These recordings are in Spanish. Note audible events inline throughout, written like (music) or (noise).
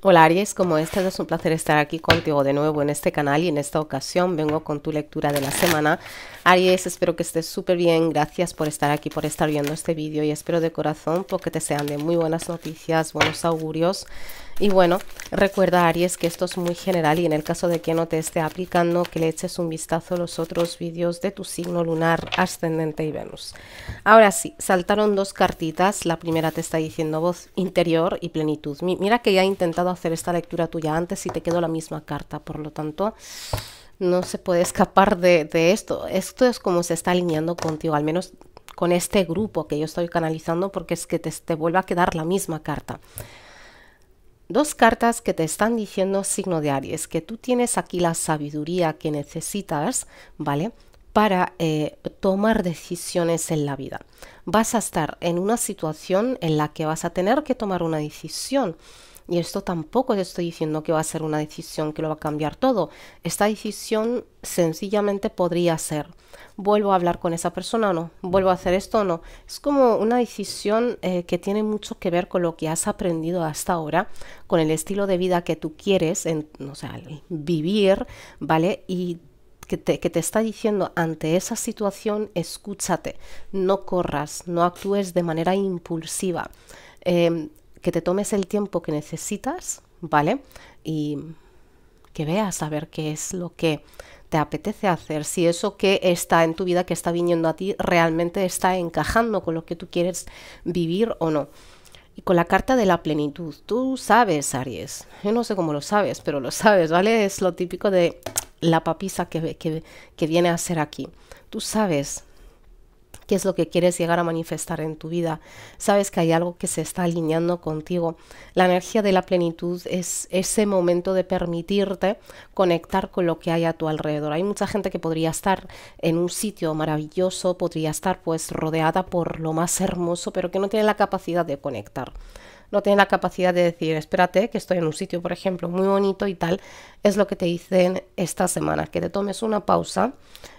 Hola Aries, como este es un placer estar aquí contigo de nuevo en este canal y en esta ocasión vengo con tu lectura de la semana. Aries, espero que estés súper bien, gracias por estar aquí, por estar viendo este vídeo y espero de corazón porque te sean de muy buenas noticias, buenos augurios y bueno, recuerda Aries que esto es muy general y en el caso de que no te esté aplicando, que le eches un vistazo a los otros vídeos de tu signo lunar, ascendente y Venus. Ahora sí, saltaron dos cartitas. La primera te está diciendo voz interior y plenitud. mira que ya he intentado hacer esta lectura tuya antes y te quedó la misma carta, por lo tanto no se puede escapar de, esto. Esto es como se está alineando contigo, al menos con este grupo que yo estoy canalizando, porque es que te, te vuelve a quedar la misma carta dos cartas que te están diciendo signo de Aries, que tú tienes aquí la sabiduría que necesitas, ¿vale? Para eh, tomar decisiones en la vida. Vas a estar en una situación en la que vas a tener que tomar una decisión y esto tampoco te estoy diciendo que va a ser una decisión que lo va a cambiar todo. Esta decisión sencillamente podría ser, vuelvo a hablar con esa persona o no, vuelvo a hacer esto o no. Es como una decisión eh, que tiene mucho que ver con lo que has aprendido hasta ahora, con el estilo de vida que tú quieres, vivir, ¿vale? Y que te, está diciendo ante esa situación, escúchate, no corras, no actúes de manera impulsiva. Em, que te tomes el tiempo que necesitas, ¿vale? Y que veas a ver qué es lo que te apetece hacer, si eso que está en tu vida, que está viniendo a ti, realmente está encajando con lo que tú quieres vivir o no. Y con la carta de la plenitud, tú sabes, Aries, yo no sé cómo lo sabes, pero lo sabes, ¿vale? Es lo típico de la papisa que, que, que viene a ser aquí. Tú sabes qué es lo que quieres llegar a manifestar en tu vida. Sabes que hay algo que se está alineando contigo. La energía de la plenitud es ese momento de permitirte conectar con lo que hay a tu alrededor. Hay mucha gente que podría estar en un sitio maravilloso, podría estar pues rodeada por lo más hermoso, pero que no tiene la capacidad de conectar no tiene la capacidad de decir, espérate, que estoy en un sitio, por ejemplo, muy bonito y tal, es lo que te dicen esta semana, que te tomes una pausa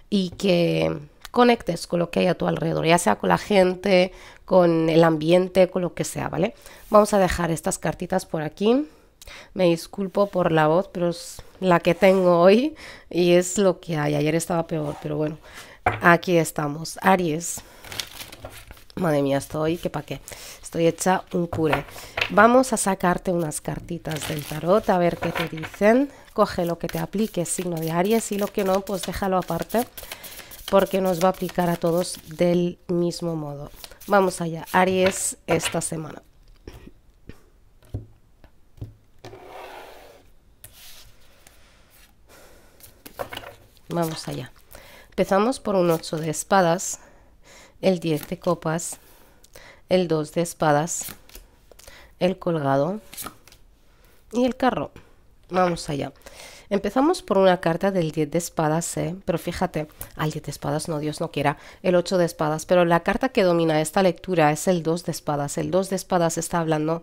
y que conectes con lo que hay a tu alrededor, ya sea con la gente, con el ambiente, con lo que sea, ¿vale? Vamos a dejar estas cartitas por aquí. Me disculpo por la voz, pero es la que tengo hoy y es lo que hay. Ayer estaba peor, pero bueno, aquí estamos. Aries. Madre mía, estoy, ¿qué pa' qué. Estoy hecha un cure Vamos a sacarte unas cartitas del tarot, a ver qué te dicen. Coge lo que te aplique, signo de Aries, y lo que no, pues déjalo aparte porque nos va a aplicar a todos del mismo modo. Vamos allá, Aries esta semana. Vamos allá. Empezamos por un 8 de espadas, el 10 de copas, el 2 de espadas, el colgado y el carro. Vamos allá. Empezamos por una carta del 10 de espadas, ¿eh? pero fíjate, al 10 de espadas no, Dios no quiera, el 8 de espadas, pero la carta que domina esta lectura es el 2 de espadas. El 2 de espadas está hablando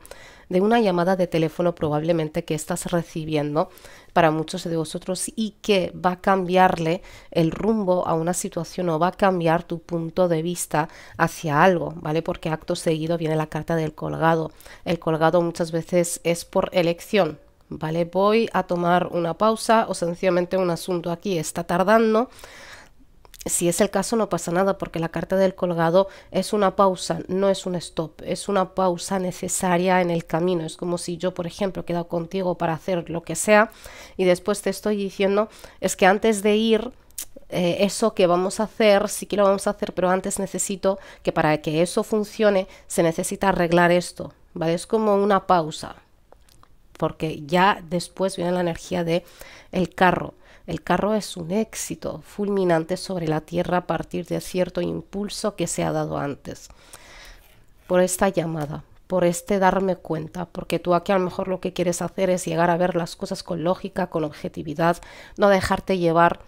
de una llamada de teléfono probablemente que estás recibiendo para muchos de vosotros y que va a cambiarle el rumbo a una situación o va a cambiar tu punto de vista hacia algo, ¿vale? Porque acto seguido viene la carta del colgado. El colgado muchas veces es por elección, ¿vale? Voy a tomar una pausa o sencillamente un asunto aquí está tardando. Si es el caso no pasa nada porque la carta del colgado es una pausa, no es un stop, es una pausa necesaria en el camino. Es como si yo, por ejemplo, he quedado contigo para hacer lo que sea y después te estoy diciendo, es que antes de ir, eh, eso que vamos a hacer, sí que lo vamos a hacer, pero antes necesito que para que eso funcione se necesita arreglar esto, Es como una pausa, porque ya después viene la energía de el carro. El carro es un éxito fulminante sobre la tierra a partir de cierto impulso que se ha dado antes. Por esta llamada, por este darme cuenta, porque tú aquí a lo mejor lo que quieres hacer es llegar a ver las cosas con lógica, con objetividad, no dejarte llevar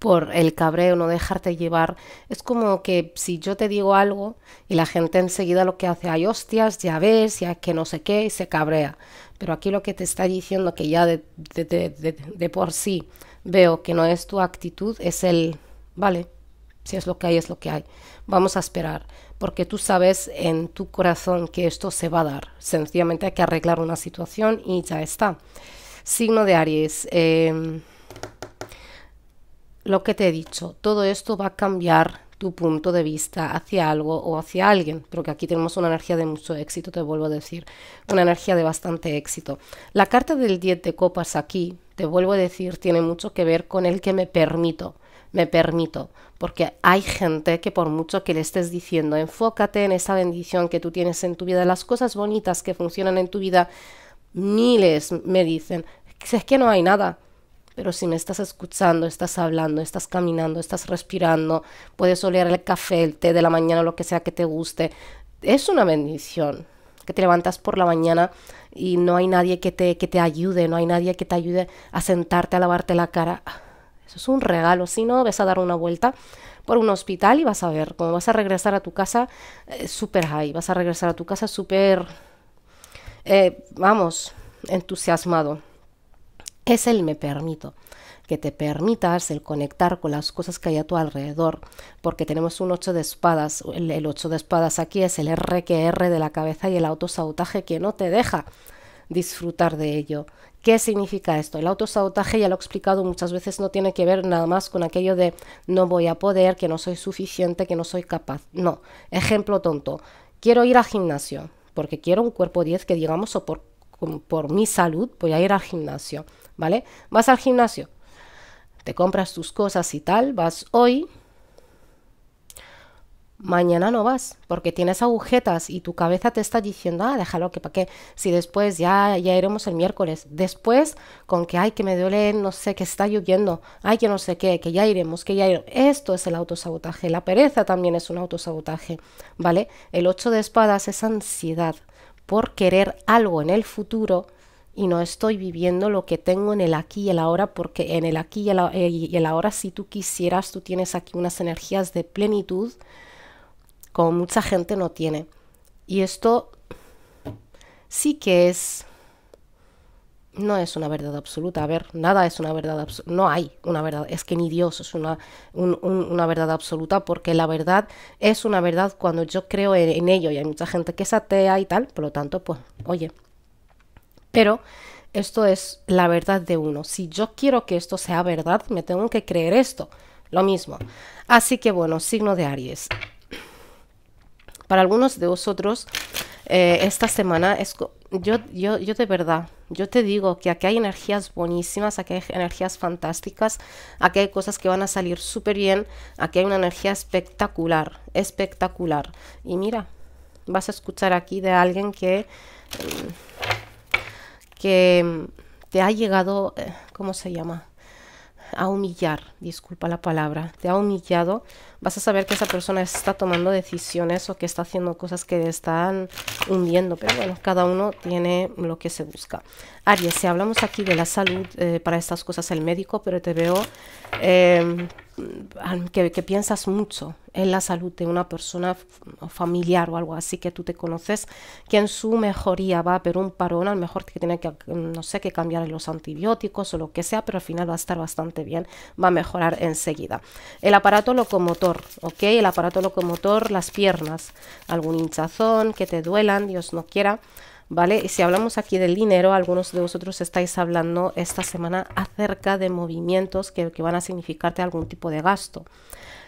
por el cabreo, no dejarte llevar. Es como que si yo te digo algo y la gente enseguida lo que hace, hay hostias, ya ves, ya que no sé qué, y se cabrea. Pero aquí lo que te está diciendo, que ya de, por sí veo que no es tu actitud, es el, vale, si es lo que hay, es lo que hay. Vamos a esperar, porque tú sabes en tu corazón que esto se va a dar. Sencillamente hay que arreglar una situación y ya está. Signo de Aries. Em, lo que te he dicho, todo esto va a cambiar tu punto de vista hacia algo o hacia alguien, porque aquí tenemos una energía de mucho éxito, te vuelvo a decir, una energía de bastante éxito. La carta del 10 de copas aquí, te vuelvo a decir, tiene mucho que ver con el que me permito, me permito, porque hay gente que por mucho que le estés diciendo, enfócate en esa bendición que tú tienes en tu vida, las cosas bonitas que funcionan en tu vida, miles me dicen, es que no hay nada, pero si me estás escuchando, estás hablando, estás caminando, estás respirando, puedes oler el café, el té de la mañana, lo que sea que te guste, es una bendición. Que te levantas por la mañana y no hay nadie que te, que te ayude, no hay nadie que te ayude a sentarte, a lavarte la cara. Ah, eso es un regalo. Si no, vas a dar una vuelta por un hospital y vas a ver cómo vas a regresar a tu casa eh, súper high, vas a regresar a tu casa súper, eh, vamos, entusiasmado es el me permito, que te permitas el conectar con las cosas que hay a tu alrededor, porque tenemos un 8 de espadas, el, ocho 8 de espadas aquí es el R que R de la cabeza y el autosabotaje que no te deja disfrutar de ello. ¿Qué significa esto? El autosabotaje, ya lo he explicado muchas veces, no tiene que ver nada más con aquello de no voy a poder, que no soy suficiente, que no soy capaz. No, ejemplo tonto. Quiero ir al gimnasio, porque quiero un cuerpo 10 que digamos, o por, por mi salud, voy a ir al gimnasio. ¿vale? Vas al gimnasio, te compras tus cosas y tal, vas hoy, mañana no vas, porque tienes agujetas y tu cabeza te está diciendo, ah, déjalo, que para qué, si después ya, ya iremos el miércoles, después con que, ay, que me duele, no sé, que está lloviendo, ay, que no sé qué, que ya iremos, que ya iremos. Esto es el autosabotaje, la pereza también es un autosabotaje, ¿vale? El 8 de espadas es ansiedad por querer algo en el futuro y no estoy viviendo lo que tengo en el aquí y el ahora, porque en el aquí eh, y el, ahora, si tú quisieras, tú tienes aquí unas energías de plenitud como mucha gente no tiene. Y esto sí que es... No es una verdad absoluta. A ver, nada es una verdad absoluta. No hay una verdad. Es que ni Dios es una, una verdad absoluta porque la verdad es una verdad cuando yo creo en, en ello y hay mucha gente que es atea y tal. Por lo tanto, pues, oye, pero esto es la verdad de uno. Si yo quiero que esto sea verdad, me tengo que creer esto. Lo mismo. Así que bueno, signo de Aries. Para algunos de vosotros, eh, esta semana es... Yo, yo, yo de verdad, yo te digo que aquí hay energías buenísimas, aquí hay energías fantásticas, aquí hay cosas que van a salir súper bien, aquí hay una energía espectacular, espectacular. Y mira, vas a escuchar aquí de alguien que... Mm, que mm, te ha llegado, eh, ¿cómo se llama? a humillar, disculpa la palabra, te ha humillado, vas a saber que esa persona está tomando decisiones o que está haciendo cosas que están hundiendo, pero bueno, cada uno tiene lo que se busca. Aries, si hablamos aquí de la salud, eh, para estas cosas el médico, pero te veo eh, mm, que piensas mucho, en la salud de una persona familiar o algo así que tú te conoces, que en su mejoría va pero un parón, a lo mejor que tiene que, mm, no sé, que cambiar los antibióticos o lo que sea, pero al final va a estar bastante bien, va a mejorar enseguida. El aparato locomotor, ¿ok? El aparato locomotor, las piernas, algún hinchazón, que te duelan, Dios no quiera. ¿vale? Y si hablamos aquí del dinero, algunos de vosotros estáis hablando esta semana acerca de movimientos que, que van a significarte algún tipo de gasto.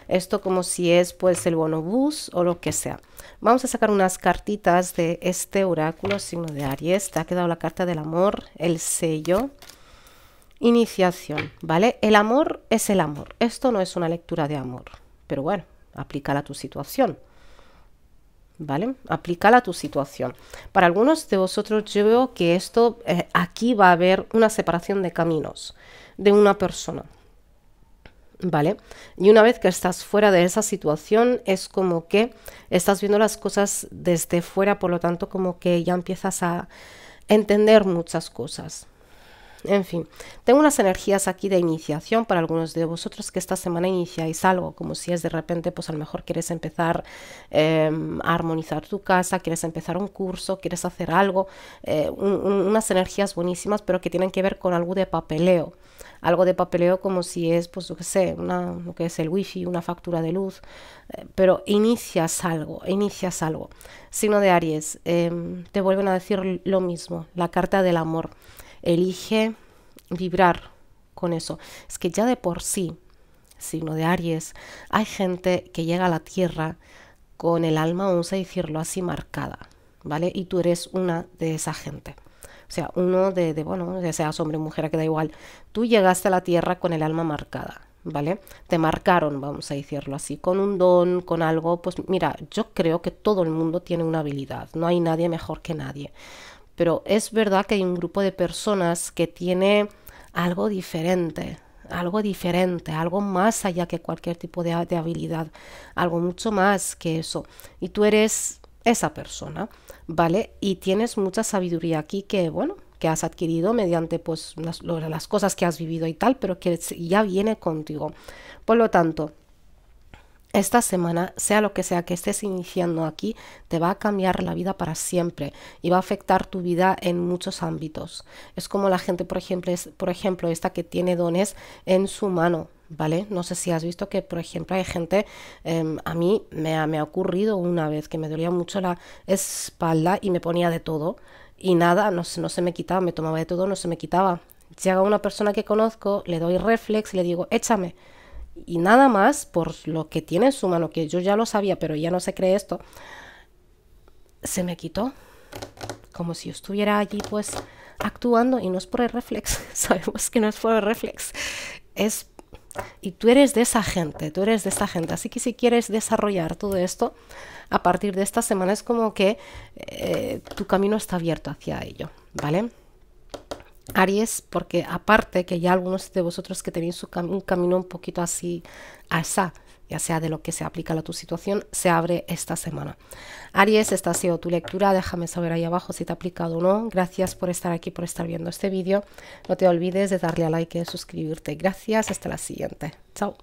Esto como si es pues el bonobús o lo que sea. Vamos a sacar unas cartitas de este oráculo, signo de Aries. Te ha quedado la carta del amor, el sello, iniciación, ¿vale? El amor es el amor. Esto no es una lectura de amor, pero bueno, aplícala a tu situación. ¿vale? Aplícala a tu situación. Para algunos de vosotros yo veo que esto, eh, aquí va a haber una separación de caminos de una persona, ¿Vale? Y una vez que estás fuera de esa situación, es como que estás viendo las cosas desde fuera, por lo tanto, como que ya empiezas a entender muchas cosas. En fin, tengo unas energías aquí de iniciación para algunos de vosotros que esta semana iniciáis algo, como si es de repente, pues a lo mejor quieres empezar em, a armonizar tu casa, quieres empezar un curso, quieres hacer algo, eh, unas energías buenísimas, pero que tienen que ver con algo de papeleo algo de papeleo como si es, pues lo que sé, una, lo que es el wifi, una factura de luz, eh, pero inicias algo, inicias algo. Signo de Aries, em, te vuelven a decir lo mismo, la carta del amor elige vibrar con eso. Es que ya de por sí, signo de Aries, hay gente que llega a la Tierra con el alma, vamos a decirlo así, marcada, ¿vale? Y tú eres una de esa gente. O sea, uno de, de bueno, ya seas hombre o mujer, que da igual. Tú llegaste a la Tierra con el alma marcada, ¿vale? Te marcaron, vamos a decirlo así, con un don, con algo. Pues mira, yo creo que todo el mundo tiene una habilidad, no hay nadie mejor que nadie pero es verdad que hay un grupo de personas que tiene algo diferente, algo diferente, algo más allá que cualquier tipo de, habilidad, algo mucho más que eso. Y tú eres esa persona, ¿vale? Y tienes mucha sabiduría aquí que, bueno, que has adquirido mediante pues las, las cosas que has vivido y tal, pero que ya viene contigo. Por lo tanto, esta semana, sea lo que sea que estés iniciando aquí, te va a cambiar la vida para siempre y va a afectar tu vida en muchos ámbitos. Es como la gente, por ejemplo, es, por ejemplo esta que tiene dones en su mano, ¿vale? No sé si has visto que, por ejemplo, hay gente, em, a mí me ha, me ha ocurrido una vez que me dolía mucho la espalda y me ponía de todo y nada, no, no se me quitaba, me tomaba de todo, no se me quitaba. Llega una persona que conozco, le doy reflex y le digo, échame y nada más por lo que tiene en su mano, que yo ya lo sabía, pero ya no se cree esto, se me quitó. Como si estuviera allí, pues actuando, y no es por el reflex, (laughs) sabemos que no es por el reflex, es. Y tú eres de esa gente, tú eres de esa gente. Así que si quieres desarrollar todo esto, a partir de esta semana es como que eh, tu camino está abierto hacia ello, ¿vale? Aries, porque aparte que ya algunos de vosotros que tenéis un camino un poquito así alza, ya sea de lo que se aplica a tu situación, se abre esta semana. Aries, esta ha sido tu lectura, déjame saber ahí abajo si te ha aplicado o no. Gracias por estar aquí, por estar viendo este vídeo. No te olvides de darle a like y de suscribirte. Gracias, hasta la siguiente. Chao.